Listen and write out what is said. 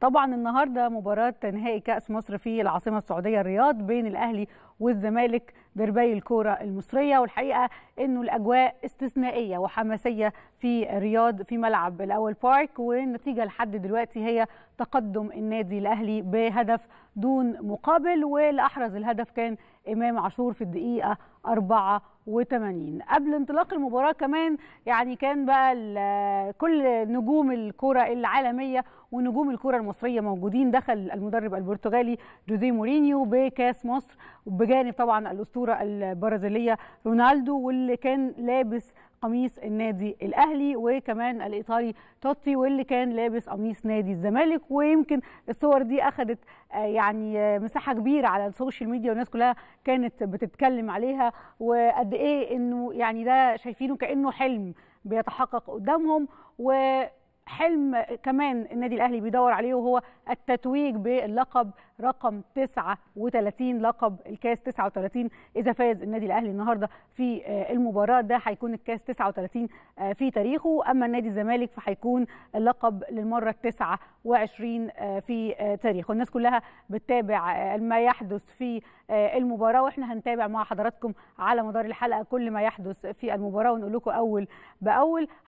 طبعا النهارده مباراه نهائي كاس مصر في العاصمه السعوديه الرياض بين الاهلي والزمالك ديربي الكوره المصريه والحقيقه انه الاجواء استثنائيه وحماسيه في رياض في ملعب الاول بارك والنتيجه لحد دلوقتي هي تقدم النادي الاهلي بهدف دون مقابل واللي احرز الهدف كان امام عاشور في الدقيقه 84 قبل انطلاق المباراه كمان يعني كان بقى كل نجوم الكره العالميه ونجوم الكره المصريه موجودين دخل المدرب البرتغالي جوزيه مورينيو بكاس مصر وبجانب طبعا الاسطوره الكرة البرازيلية رونالدو واللي كان لابس قميص النادي الاهلي وكمان الايطالي توتي واللي كان لابس قميص نادي الزمالك ويمكن الصور دي اخذت آه، يعني آه، مساحه كبيره على السوشيال ميديا والناس كلها كانت بتتكلم عليها وقد ايه انه يعني ده شايفينه كانه حلم بيتحقق قدامهم و حلم كمان النادي الاهلي بيدور عليه وهو التتويج باللقب رقم 39 لقب الكاس 39 اذا فاز النادي الاهلي النهارده في آه، المباراه ده هيكون الكاس 39 آه، في تاريخه اما النادي الزمالك فهيكون اللقب للمره 29 آه، في تاريخه الناس كلها بتتابع ما يحدث في المباراه واحنا هنتابع مع حضراتكم على مدار الحلقه كل ما يحدث في المباراه ونقول لكم اول باول